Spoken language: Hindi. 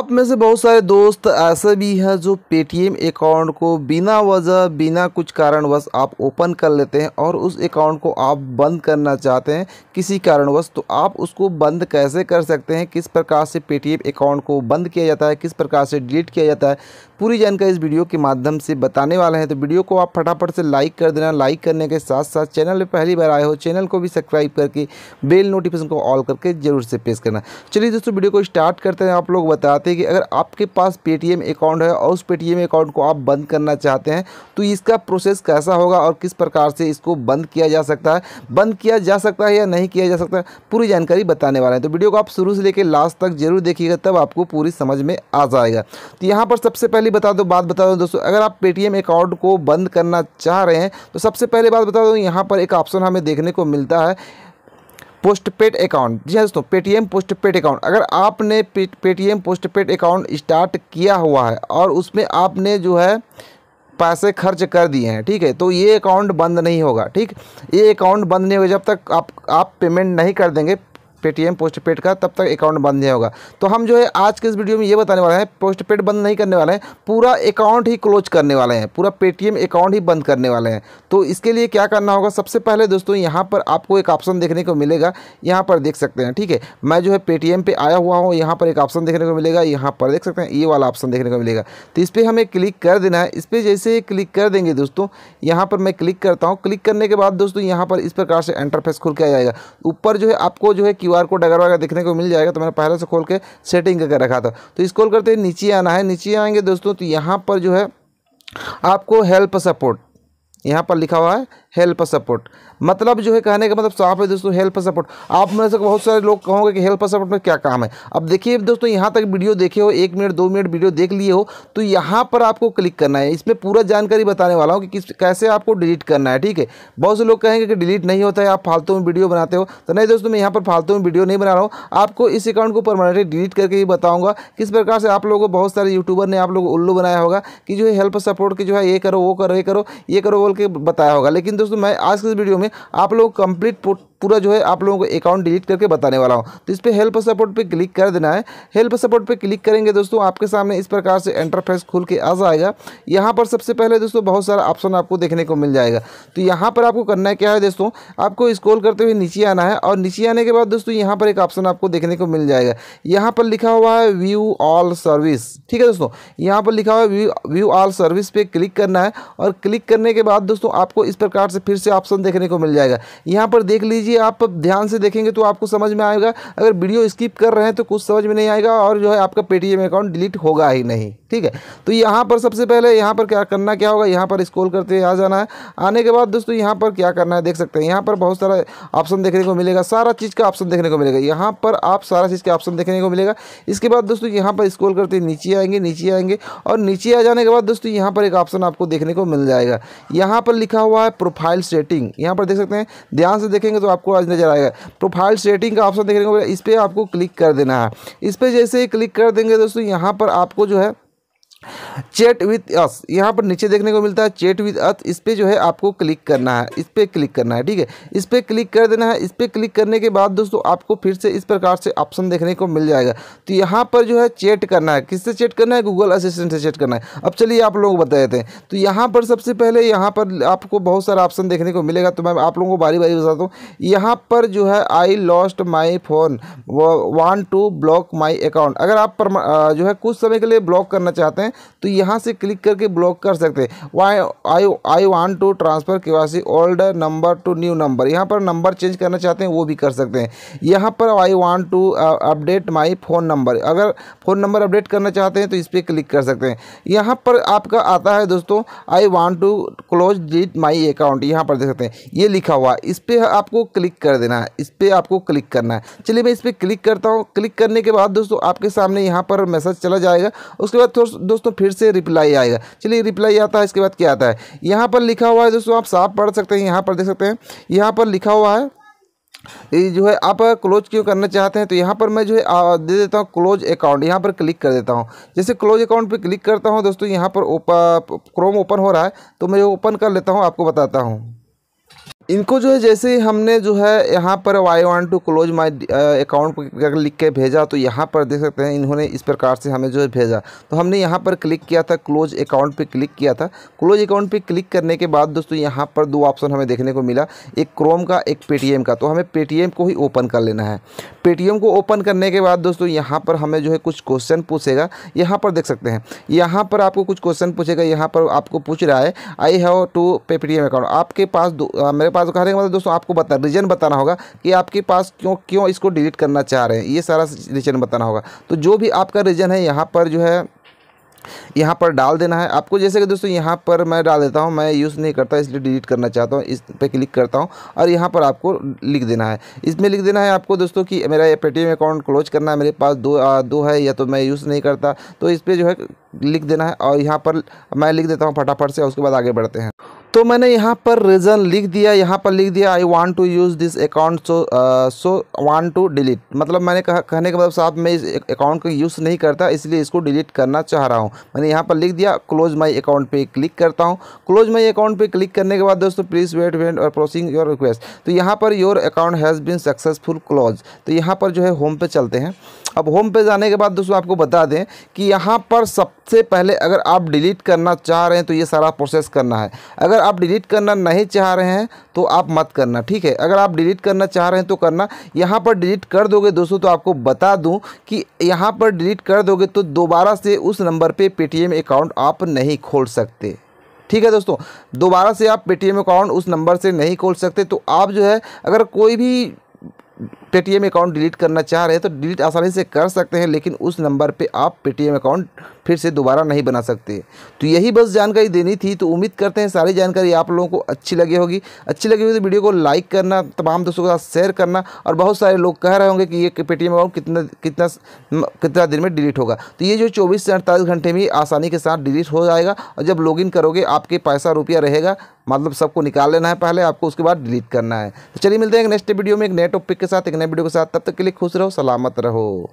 आप में से बहुत सारे दोस्त ऐसे भी हैं जो पेटीएम अकाउंट को बिना वजह बिना कुछ कारणवश आप ओपन कर लेते हैं और उस अकाउंट को आप बंद करना चाहते हैं किसी कारणवश तो आप उसको बंद कैसे कर सकते हैं किस प्रकार से पेटीएम अकाउंट को बंद किया जाता है किस प्रकार से डिलीट किया जाता है पूरी जानकारी इस वीडियो के माध्यम से बताने वाले हैं तो वीडियो को आप फटाफट से लाइक कर देना लाइक करने के साथ साथ चैनल पर पहली बार आए हो चैनल को भी सब्सक्राइब करके बेल नोटिफिकेशन को ऑल करके जरूर से प्रेस करना चलिए दोस्तों वीडियो को स्टार्ट करते हैं आप लोग बताते चाहते हैं कि अगर आपके पास पेटीएम अकाउंट है और उस पेटीएम अकाउंट को आप बंद करना चाहते हैं तो इसका प्रोसेस कैसा होगा और किस प्रकार से इसको बंद किया जा सकता है बंद किया जा सकता है या नहीं किया जा सकता पूरी जानकारी बताने वाला है तो वीडियो को आप शुरू से लेकर लास्ट तक जरूर देखिएगा तब आपको पूरी समझ में आ जाएगा तो यहाँ पर सबसे पहले बता दो बात बता दो दोस्तों अगर आप पेटीएम अकाउंट को बंद करना चाह रहे हैं तो सबसे पहले बात बता दो यहाँ पर एक ऑप्शन हमें देखने को मिलता है पोस्ट पेड अकाउंट जी हाँ दोस्तों पेटीएम पोस्ट पेड अकाउंट अगर आपने Paytm postpaid account start किया हुआ है और उसमें आपने जो है पैसे खर्च कर दिए हैं ठीक है तो ये अकाउंट बंद नहीं होगा ठीक ये अकाउंट बंद नहीं होगा जब तक आप आप पेमेंट नहीं कर देंगे पेटीएम पोस्टपेड का तब तक अकाउंट बंद नहीं होगा तो हम जो है आज के इस वीडियो में ये बताने वाले हैं पोस्टपेड बंद नहीं करने वाले हैं पूरा अकाउंट ही क्लोज करने वाले हैं पूरा पेटीएम अकाउंट ही बंद करने वाले हैं तो इसके लिए क्या करना होगा सबसे पहले दोस्तों यहाँ पर आपको एक ऑप्शन देखने को मिलेगा यहाँ पर देख सकते हैं ठीक है मैं जो है पेटीएम पर आया हुआ हूँ यहाँ पर एक ऑप्शन देखने को मिलेगा यहाँ पर देख सकते हैं ये वाला ऑप्शन देखने को मिलेगा तो इस पर हमें क्लिक कर देना है इस पर जैसे क्लिक कर देंगे दोस्तों यहाँ पर मैं क्लिक करता हूँ क्लिक करने के बाद दोस्तों यहाँ पर इस प्रकार से इंटरफेस खुल के आ जाएगा ऊपर जो है आपको जो है क्यू कोड अगर देखने को मिल जाएगा तो मैंने पहले से खोल के सेटिंग करके रखा था तो इसको करते नीचे आना है नीचे आएंगे दोस्तों तो यहाँ पर जो है आपको हेल्प सपोर्ट यहाँ पर लिखा हुआ है हेल्प सपोर्ट मतलब जो है कहने का मतलब साफ है दोस्तों हेल्प सपोर्ट आप मेरे से बहुत सारे लोग कहोगे कि हेल्प सपोर्ट में क्या काम है अब देखिए दोस्तों यहाँ तक वीडियो देखे हो एक मिनट दो मिनट वीडियो देख लिए हो तो यहाँ पर आपको क्लिक करना है इसमें पूरा जानकारी बताने वाला हूँ कि किस कैसे आपको डिलीट करना है ठीक है बहुत से लोग कहेंगे कि डिलीट नहीं होता है आप फालतू में वीडियो बनाते हो तो नहीं दोस्तों मैं यहाँ पर फालतू में वीडियो नहीं बना रहा हूँ आपको इस अकाउंट को परमानेंटली डिलीट करके ही बताऊँगा किस प्रकार से आप लोगों को बहुत सारे यूट्यूबर ने आप लोग उल्लू बनाया होगा कि जो है हेल्प सपोर्ट की जो है ये करो वो करो ये करो ये करो बोल के बताया होगा लेकिन दोस्तों मैं आज के वीडियो में आप लोगों को कंप्लीट पूरा जो है आप लोगों को अकाउंट डिलीट करके बताने वाला हूँ तो इस पर हेल्प सपोर्ट पे क्लिक कर देना है हेल्प सपोर्ट पे क्लिक करेंगे दोस्तों आपके सामने इस प्रकार से एंटरप्राइज खुल के आ जाएगा यहाँ पर सबसे पहले दोस्तों बहुत सारा ऑप्शन आपको देखने को मिल जाएगा तो यहाँ पर आपको करना क्या है दोस्तों आपको स्क्रॉल करते हुए नीचे आना है और नीचे आने के बाद दोस्तों यहाँ पर एक ऑप्शन आपको देखने को मिल जाएगा यहाँ पर लिखा हुआ है व्यू ऑल सर्विस ठीक है दोस्तों यहाँ पर लिखा हुआ है व्यू ऑल सर्विस पे क्लिक करना है और क्लिक करने के बाद दोस्तों आपको इस प्रकार से फिर से ऑप्शन देखने को मिल जाएगा यहाँ पर देख लीजिए आप ध्यान से देखेंगे तो आपको समझ में आएगा अगर वीडियो स्किप कर रहे हैं तो कुछ समझ में नहीं आएगा और जो है आपका पेटीएम अकाउंट डिलीट होगा ही नहीं ठीक है तो यहाँ पर सबसे पहले यहाँ पर क्या करना क्या होगा यहाँ पर स्कोल करते आ जाना है आने के बाद दोस्तों यहाँ पर क्या करना है देख सकते हैं यहाँ पर बहुत सारा ऑप्शन देखने को मिलेगा सारा चीज़ का ऑप्शन देखने को मिलेगा यहाँ पर आप सारा चीज़ का ऑप्शन देखने को मिलेगा इसके बाद दोस्तों यहाँ पर स्कोल करते नीचे आएंगे नीचे आएंगे और नीचे आ जाने के बाद दोस्तों यहाँ पर एक ऑप्शन आपको देखने को मिल जाएगा यहाँ पर लिखा हुआ है प्रोफाइल सेटिंग यहाँ पर देख सकते हैं ध्यान से देखेंगे तो आपको आज नजर आएगा प्रोफाइल सेटिंग का ऑप्शन देखने को मिलेगा इस पर आपको क्लिक कर देना है इस पर जैसे ही क्लिक कर देंगे दोस्तों यहाँ पर आपको जो है चेट विथ अस यहाँ पर नीचे देखने को मिलता है चेट विथ अस इस पर जो है आपको क्लिक करना है इस पर क्लिक करना है ठीक है इस पर क्लिक कर देना है इस पर क्लिक करने के बाद दोस्तों आपको फिर से इस प्रकार से ऑप्शन देखने को मिल जाएगा तो यहाँ पर जो है चेट करना है किससे चेट करना है गूगल असिस्टेंट से चेट करना है अब चलिए आप लोग बता देते हैं तो यहाँ पर सबसे पहले यहाँ पर आपको बहुत सारा ऑप्शन देखने को मिलेगा तो मैं आप लोगों को बारी बारी बताता हूँ यहाँ पर जो है I lost my phone want to block my account अगर आप जो है कुछ समय के लिए ब्लॉक करना चाहते हैं हैं तो यहाँ से क्लिक करके ब्लॉक कर सकते हैं why I I want to transfer के वासी old number to new number यहाँ पर नंबर चेंज करना चाहते हैं वो भी कर सकते हैं यहाँ पर I want to update my phone number अगर फ़ोन नंबर अपडेट करना चाहते हैं तो इस पर क्लिक कर सकते हैं यहाँ पर आपका आता है दोस्तों आई वॉन्ट टू क्लोज डिट माई अकाउंट यहाँ पर देख सकते हैं ये लिखा हुआ इस पर आपको क्लिक कर देना है इस पर आपको क्लिक करना है चलिए मैं इस पर क्लिक करता हूँ क्लिक करने के बाद दोस्तों आपके सामने यहाँ पर मैसेज चला जाएगा उसके बाद दोस्तों दोस्तों फिर से रिप्लाई आएगा चलिए रिप्लाई आता है इसके बाद क्या आता है यहाँ पर लिखा हुआ है दोस्तों आप साफ पढ़ सकते हैं यहाँ पर देख सकते हैं यहाँ पर लिखा हुआ है ये जो है आप क्लोज क्यों करना चाहते हैं तो यहाँ पर मैं जो है दे देता हूँ क्लोज अकाउंट यहाँ पर क्लिक कर देता हूँ जैसे क्लोज अकाउंट पे क्लिक करता हूँ दोस्तों यहाँ पर ओपा क्रोम ओपन हो रहा है तो मैं ओपन कर लेता हूँ आपको बताता हूँ इनको जो है जैसे ही हमने जो है यहाँ पर why want to close my account लिख के भेजा तो यहाँ पर देख सकते हैं इन्होंने इस प्रकार से हमें जो है भेजा तो हमने यहाँ पर क्लिक किया था क्लोज अकाउंट पे क्लिक किया था क्लोज अकाउंट पे क्लिक करने के बाद दोस्तों यहाँ पर दो ऑप्शन हमें देखने को मिला एक क्रोम का एक पेटीएम का तो हमें पेटीएम को ही ओपन कर लेना है पेटीएम को ओपन करने के बाद दोस्तों यहाँ पर हमें जो है कुछ क्वेश्चन पूछेगा यहाँ पर देख सकते हैं यहाँ पर आपको कुछ क्वेश्चन पूछेगा यहाँ पर आपको पूछ रहा है I have to pay account आपके पास मेरे पास पास कहा जाएगा मतलब दोस्तों आपको बता रीज़न बताना होगा कि आपके पास क्यों क्यों इसको डिलीट करना चाह रहे हैं ये सारा रीज़न बताना होगा तो जो भी आपका रीज़न है यहाँ पर जो है यहाँ पर डाल देना है आपको जैसे कि दोस्तों यहाँ पर मैं डाल देता हूँ मैं यूज़ नहीं करता इसलिए डिलीट करना चाहता हूँ इस पर क्लिक करता हूँ और यहाँ पर आपको लिख देना है इसमें लिख देना है आपको दोस्तों कि मेरा ये पेटीएम अकाउंट क्लोज करना है मेरे पास दो आ, दो है या तो मैं यूज़ नहीं करता तो इस पर जो है लिख देना है और यहाँ पर मैं लिख देता हूँ फटाफट से उसके बाद आगे बढ़ते हैं तो मैंने यहाँ पर रीज़न लिख दिया यहाँ पर लिख दिया I want to use this account so so want to delete मतलब मैंने कहा कहने का मतलब साहब मैं इस अकाउंट को यूज़ नहीं करता इसलिए इसको डिलीट करना चाह रहा हूँ मैंने यहाँ पर लिख दिया क्लोज माई अकाउंट पे क्लिक करता हूँ क्लोज माई अकाउंट पे क्लिक करने के बाद दोस्तों प्लीज़ वेट वेट और प्रोसिंग योर रिक्वेस्ट तो यहाँ पर your account has been successful close तो यहाँ पर जो है होम पे चलते हैं अब होम पे जाने के बाद दोस्तों आपको बता दें कि यहाँ पर सबसे पहले अगर आप डिलीट करना चाह रहे हैं तो ये सारा प्रोसेस करना है अगर आप डिलीट करना नहीं चाह रहे हैं तो आप मत करना ठीक है अगर आप डिलीट करना चाह रहे हैं तो करना यहाँ पर डिलीट कर दोगे दोस्तों तो आपको बता दूँ कि यहाँ पर डिलीट कर दोगे तो दोबारा से उस नंबर पर पेटीएम अकाउंट आप नहीं खोल सकते ठीक है दोस्तों दोबारा से आप पेटीएम अकाउंट उस नंबर से नहीं खोल सकते तो आप जो है अगर कोई भी पेटीएम अकाउंट डिलीट करना चाह रहे हैं तो डिलीट आसानी से कर सकते हैं लेकिन उस नंबर पे आप पेटीएम अकाउंट फिर से दोबारा नहीं बना सकते तो यही बस जानकारी देनी थी तो उम्मीद करते हैं सारी जानकारी आप लोगों को अच्छी लगी होगी अच्छी लगी होगी तो वीडियो को लाइक करना तमाम दोस्तों के साथ शेयर करना और बहुत सारे लोग कह रहे होंगे कि ये पेटीएम अकाउंट कितना कितना कितना दिन में डिलीट होगा तो ये जो चौबीस से अड़तालीस घंटे में आसानी के साथ डिलीट हो जाएगा और जब इन करोगे आपके पैसा रुपया रहेगा मतलब सबको निकाल लेना है पहले आपको उसके बाद डिलीट करना है तो चलिए मिलते हैं नेक्स्ट वीडियो में एक नए टॉपिक के साथ एक नए वीडियो के साथ तब तक के लिए खुश रहो सलामत रहो